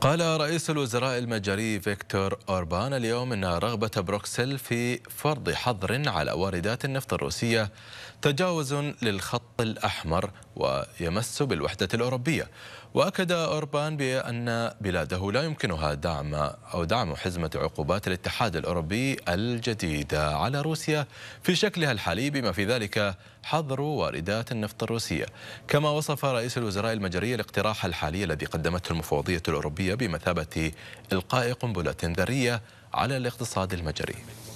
قال رئيس الوزراء المجري فيكتور أوربان اليوم أن رغبة بروكسل في فرض حظر على واردات النفط الروسية تجاوز للخط الأحمر ويمس بالوحدة الأوروبية وأكد أوربان بأن بلاده لا يمكنها دعم أو دعم حزمة عقوبات الاتحاد الأوروبي الجديدة على روسيا في شكلها الحالي بما في ذلك حظر واردات النفط الروسية كما وصف رئيس الوزراء المجري الاقتراح الحالي الذي قدمته المفوضية الأوروبية بمثابة إلقاء قنبلة ذرية على الاقتصاد المجري